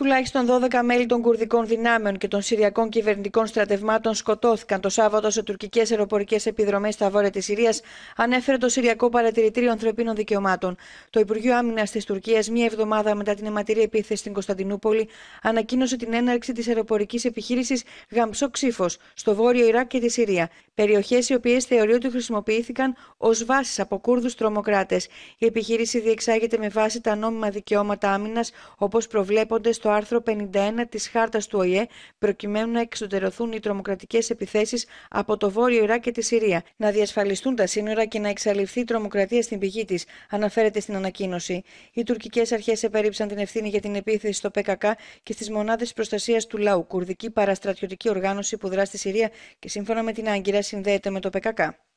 Τουλάχιστον 12 μέλη των κουρδικών δυνάμεων και των συριακών κυβερνητικών στρατευμάτων σκοτώθηκαν το Σάββατο σε τουρκικές αεροπορικές επιδρομές στα βόρεια της Συρίας, ανέφερε το Συριακό Παρατηρητήριο Ανθρωπίνων Δικαιωμάτων. Το Υπουργείο Άμυνας της Τουρκίας, μία εβδομάδα μετά την αιματηρή επίθεση στην Κωνσταντινούπολη, ανακοίνωσε την έναρξη της αεροπορικής επιχείρησης Γαμψό Ξύφος στο βόρειο Ιράκ και τη Συρία. Περιοχές οι οποίες θεωρεί ότι χρησιμοποιήθηκαν ως βάσεις από Κούρδους τρομοκράτες. Η επιχείρηση διεξάγεται με βάση τα νόμιμα δικαιώματα άμυνας, όπως προβλέπονται στο άρθρο 51 της Χάρτας του ΟΗΕ προκειμένου να εξωτερωθούν οι τρομοκρατικές επιθέσεις από το Βόρειο Ιράκ και τη Συρία, να διασφαλιστούν τα σύνορα και να εξαλειφθεί η τρομοκρατία στην πηγή της, αναφέρεται στην ανακοίνωση. Οι τουρκικές αρχές επέριψαν την ευθύνη για την επίθεση στο ΠΚΚ και στις μονάδες προστασίας του λαού, κουρδική παραστρατιωτική οργάνωση που δρά στη Συρία και σύμφωνα με την Άγκυρα συνδέεται με το ΠΚΚ.